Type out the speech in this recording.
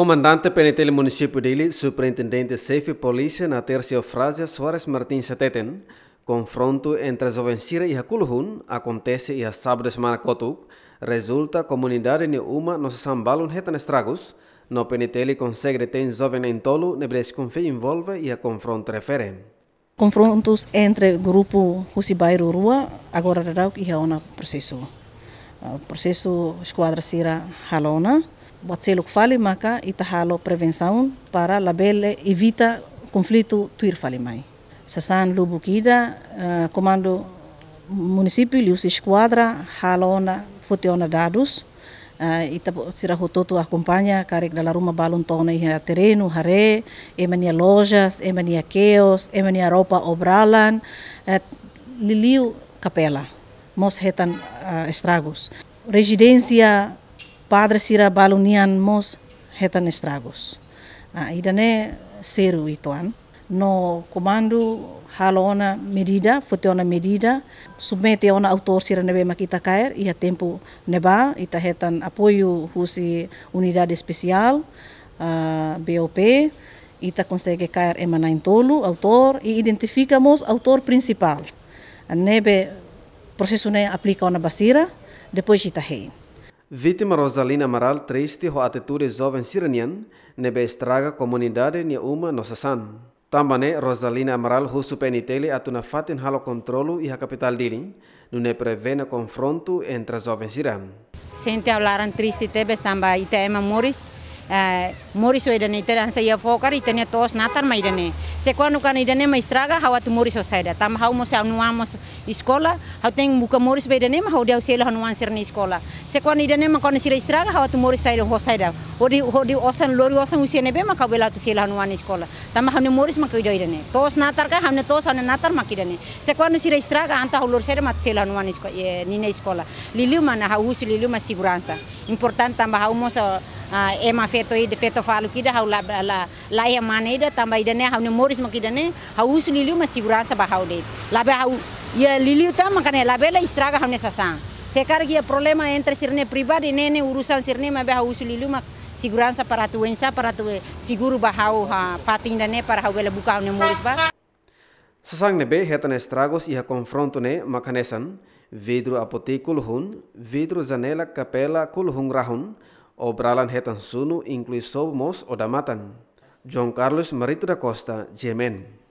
Comandante PNT do de dele, Superintendente Safe Polícia, na terceira frase Soares Martins Seteten, confronto entre Zovensira e Hakulhun acontece e a sábado semana Kotuk, resulta comunidade nenhuma nos sambalun retan estragos, no PNTL consegue deter jovem em tolo, nebres confia envolve e a confronto refere. Confrontos entre grupo Husibairo Rua, agora Radauk e Raona Processo. Ah, processo Esquadra Sira Halona, Botselo fale maka itahalo prevenção para labele evita conflito tuir fale mai. Sasan lubukida uh, eh, comando município lius esquadra halona futeona dados uh, eh, ita sira hototo acompanha carek da laruma balon tona terreno hare emania lojas emania keos emania roupa obralan uh, liliu capela mos hetan uh, estragos residência padre sira balunian mos hetan estragos. Ah, idane seru ituan. No comando halona medida, fotona medida, submete ona autor sira nebe makita caer ia tempo neba ita hetan apoio husi unidade especial uh, ah, BOP ita consegue caer emana em tolo autor e identificamos autor principal. Nebe processo ne aplica ona basira depois ita hein. Vítima Rosalina Amaral triste ho atitude joven siranian, nebe estraga comunidade ni uma nossa san. Tambane Rosalina Amaral husu penitele atuna fatin halo controlo e a capital dili, ne prevena confronto entre joven siran. Sente hablaran triste tebe tamba itema moris, uh, moris oedane itera ansa ia tenia itene tos natar idane. Sequano canidanema estraga, hau atu moris osaida. Tam hau mo sa nuamos escola, hau tem buka moris beidanema, hau deu selo nuan iskola escola. Sequano idanema kone sira estraga, hau atu moris saida hosaida. Hodi hodi osan lori osan usiene bema kau bela atu selo nuan escola. Tam hau ne moris makoi doidane. Tos natar ka hamne tos hamne natar makidane. Sequano sira estraga anta hau lor sera mat selo nuan escola, nina escola. Liliu mana hau usi liliu mas segurança. Importante tam hau mo sa ema feto ida feto falu kida hau la la la ia mana ida tamba ida ne hau ne moris ma kida ne hau usu liliu ma segurança ba hau de la be hau ia liliu ta ma kane la la istraga hau ne sasang sekar kia problema entre sirne pribadi ne ne urusan sirne ma be hau usu liliu ma sa para tuensa para tuen siguru ba hau ha fatinda ne para hau bela buka hau ne moris ba Sasang nebe hetan estragos iha konfronto ne makanesan vidro apotekul hun vidro janela kapela kul hun rahun Obralan Hetan Sunu inklui Somos Odamatan. John Carlos Marito Costa, Jemen.